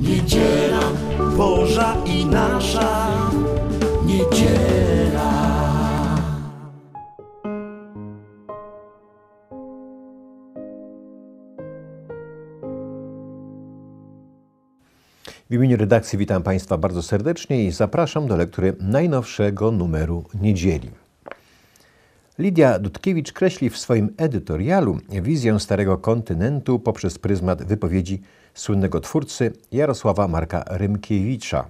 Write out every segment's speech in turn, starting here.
Niedziela Boża i nasza niedziela. W imieniu redakcji witam Państwa bardzo serdecznie i zapraszam do lektury najnowszego numeru niedzieli. Lidia Dudkiewicz kreśli w swoim edytorialu wizję Starego Kontynentu poprzez pryzmat wypowiedzi słynnego twórcy Jarosława Marka Rymkiewicza.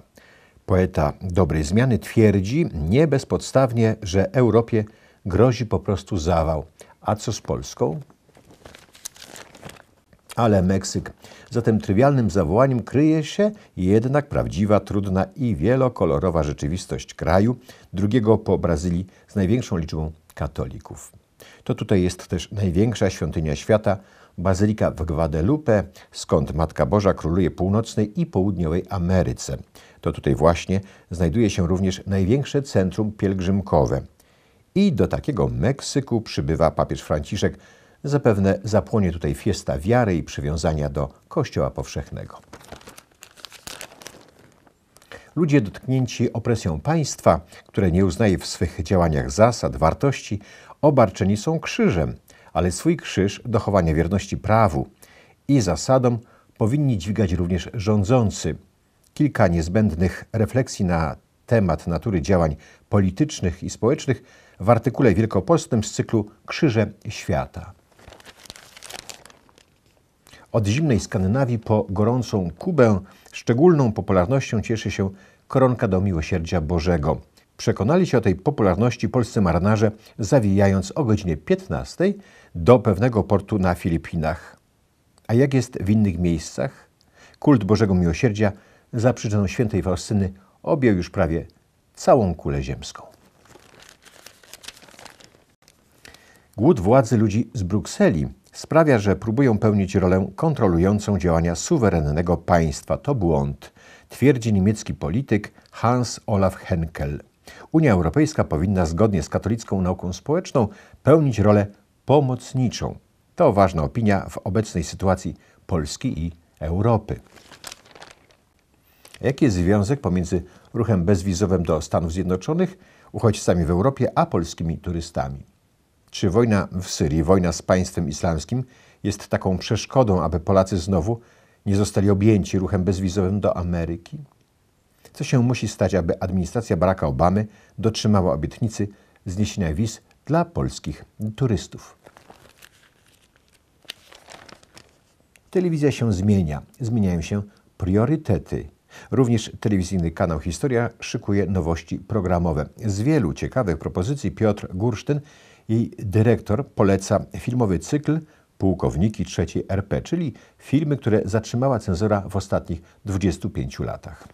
Poeta Dobrej Zmiany twierdzi nie bezpodstawnie, że Europie grozi po prostu zawał. A co z Polską? Ale Meksyk. Za tym trywialnym zawołaniem kryje się jednak prawdziwa, trudna i wielokolorowa rzeczywistość kraju, drugiego po Brazylii z największą liczbą katolików. To tutaj jest też największa świątynia świata, bazylika w Guadalupe, skąd Matka Boża króluje północnej i południowej Ameryce. To tutaj właśnie znajduje się również największe centrum pielgrzymkowe. I do takiego Meksyku przybywa papież Franciszek. Zapewne zapłonie tutaj fiesta wiary i przywiązania do Kościoła powszechnego. Ludzie dotknięci opresją państwa, które nie uznaje w swych działaniach zasad, wartości, obarczeni są krzyżem, ale swój krzyż dochowania wierności prawu i zasadom powinni dźwigać również rządzący. Kilka niezbędnych refleksji na temat natury działań politycznych i społecznych w artykule wielkopolskim z cyklu Krzyże Świata. Od zimnej Skandynawii po gorącą Kubę szczególną popularnością cieszy się koronka do Miłosierdzia Bożego. Przekonali się o tej popularności polscy marynarze zawijając o godzinie 15 do pewnego portu na Filipinach. A jak jest w innych miejscach? Kult Bożego Miłosierdzia za przyczyną świętej Faustyny objął już prawie całą kulę ziemską. Głód władzy ludzi z Brukseli sprawia, że próbują pełnić rolę kontrolującą działania suwerennego państwa. To błąd, twierdzi niemiecki polityk Hans Olaf Henkel. Unia Europejska powinna zgodnie z katolicką nauką społeczną pełnić rolę pomocniczą. To ważna opinia w obecnej sytuacji Polski i Europy. Jaki jest związek pomiędzy ruchem bezwizowym do Stanów Zjednoczonych, uchodźcami w Europie, a polskimi turystami? Czy wojna w Syrii, wojna z państwem islamskim jest taką przeszkodą, aby Polacy znowu nie zostali objęci ruchem bezwizowym do Ameryki? Co się musi stać, aby administracja Baracka Obamy dotrzymała obietnicy zniesienia wiz dla polskich turystów? Telewizja się zmienia, zmieniają się priorytety. Również telewizyjny kanał Historia szykuje nowości programowe. Z wielu ciekawych propozycji Piotr Gursztyn jej dyrektor poleca filmowy cykl Pułkowniki III RP, czyli filmy, które zatrzymała cenzura w ostatnich 25 latach.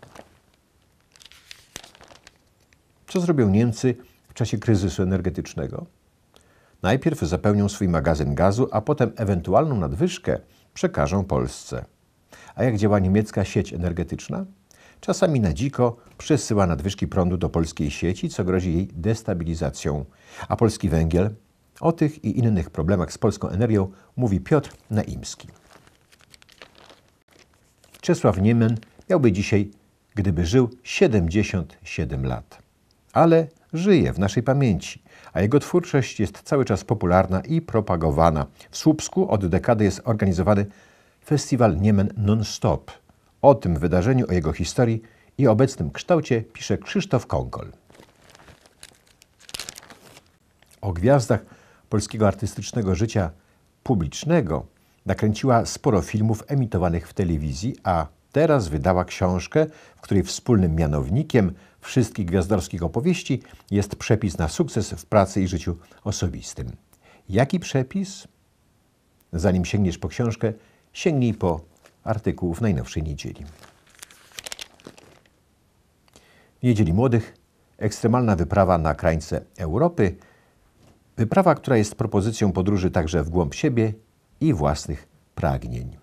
Co zrobią Niemcy w czasie kryzysu energetycznego? Najpierw zapełnią swój magazyn gazu, a potem ewentualną nadwyżkę przekażą Polsce. A jak działa niemiecka sieć energetyczna? czasami na dziko przesyła nadwyżki prądu do polskiej sieci, co grozi jej destabilizacją. A polski węgiel? O tych i innych problemach z polską energią mówi Piotr Naimski. Czesław Niemen miałby dzisiaj, gdyby żył, 77 lat. Ale żyje w naszej pamięci, a jego twórczość jest cały czas popularna i propagowana. W Słupsku od dekady jest organizowany festiwal Niemen Non-Stop – o tym wydarzeniu, o jego historii i obecnym kształcie pisze Krzysztof Konkol. O gwiazdach polskiego artystycznego życia publicznego nakręciła sporo filmów emitowanych w telewizji, a teraz wydała książkę, w której wspólnym mianownikiem wszystkich gwiazdorskich opowieści jest przepis na sukces w pracy i życiu osobistym. Jaki przepis? Zanim sięgniesz po książkę, sięgnij po artykułów najnowszej niedzieli. W niedzieli młodych ekstremalna wyprawa na krańce Europy, wyprawa, która jest propozycją podróży także w głąb siebie i własnych pragnień.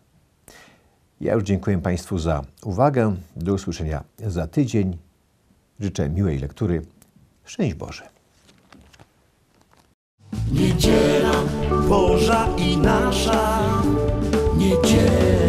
Ja już dziękuję Państwu za uwagę. Do usłyszenia za tydzień. Życzę miłej lektury. Szczęść Boże. Niedziela Boża i nasza niedziela.